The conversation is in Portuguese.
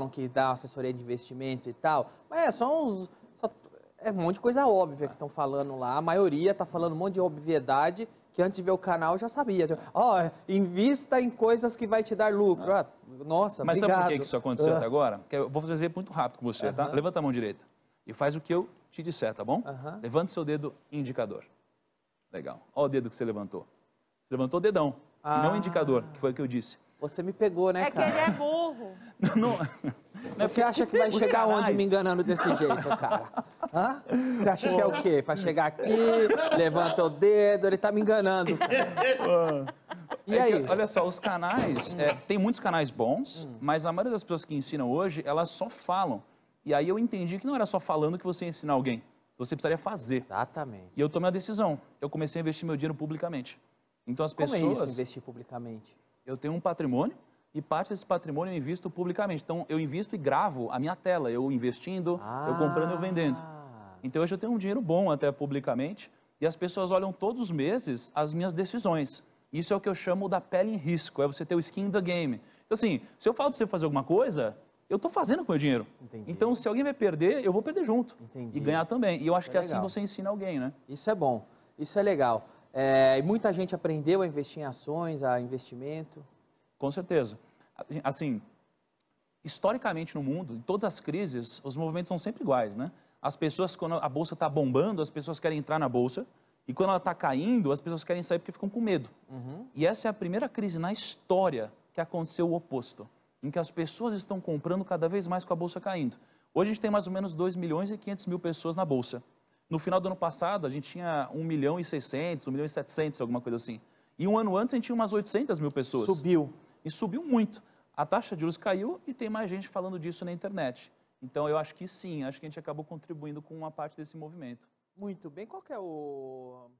falam que dá assessoria de investimento e tal. Mas é, são uns. Só, é um monte de coisa óbvia que estão falando lá. A maioria está falando um monte de obviedade que antes de ver o canal já sabia. Ó, oh, invista em coisas que vai te dar lucro. Ah. nossa, Mas obrigado. sabe por que isso aconteceu uh. até ah. agora? Eu vou fazer muito rápido com você, uh -huh. tá? Levanta a mão direita e faz o que eu te disser, tá bom? Uh -huh. Levanta o seu dedo indicador. Legal. Olha o dedo que você levantou. Você levantou o dedão, ah. e não o indicador, que foi o que eu disse. Você me pegou, né, é cara? É que ele é burro. Não, não. É você acha que vai chegar é onde me enganando desse jeito, cara? Hã? Você acha que é o quê? Pra chegar aqui, levanta o dedo, ele tá me enganando. E aí? É que, olha só, os canais, é, tem muitos canais bons, hum. mas a maioria das pessoas que ensinam hoje, elas só falam. E aí eu entendi que não era só falando que você ia ensinar alguém, você precisaria fazer. Exatamente. E eu tomei a decisão, eu comecei a investir meu dinheiro publicamente. Então as Como pessoas... Como é isso, investir publicamente? Eu tenho um patrimônio e parte desse patrimônio eu invisto publicamente. Então, eu invisto e gravo a minha tela, eu investindo, ah. eu comprando, eu vendendo. Ah. Então, hoje eu tenho um dinheiro bom até publicamente e as pessoas olham todos os meses as minhas decisões. Isso é o que eu chamo da pele em risco, é você ter o skin in the game. Então, assim, se eu falo para você fazer alguma coisa, eu estou fazendo com o meu dinheiro. Entendi. Então, se alguém vai perder, eu vou perder junto. Entendi. E ganhar também. E eu Isso acho é que é assim legal. você ensina alguém, né? Isso é bom. Isso é legal. É, e muita gente aprendeu a investir em ações, a investimento. Com certeza. Assim, historicamente no mundo, em todas as crises, os movimentos são sempre iguais, né? As pessoas, quando a bolsa está bombando, as pessoas querem entrar na bolsa. E quando ela está caindo, as pessoas querem sair porque ficam com medo. Uhum. E essa é a primeira crise na história que aconteceu o oposto, em que as pessoas estão comprando cada vez mais com a bolsa caindo. Hoje a gente tem mais ou menos 2 milhões e 500 mil pessoas na bolsa. No final do ano passado, a gente tinha 1 milhão e 600, 1 milhão e 700, alguma coisa assim. E um ano antes, a gente tinha umas 800 mil pessoas. Subiu. E subiu muito. A taxa de juros caiu e tem mais gente falando disso na internet. Então, eu acho que sim, acho que a gente acabou contribuindo com uma parte desse movimento. Muito bem. Qual é o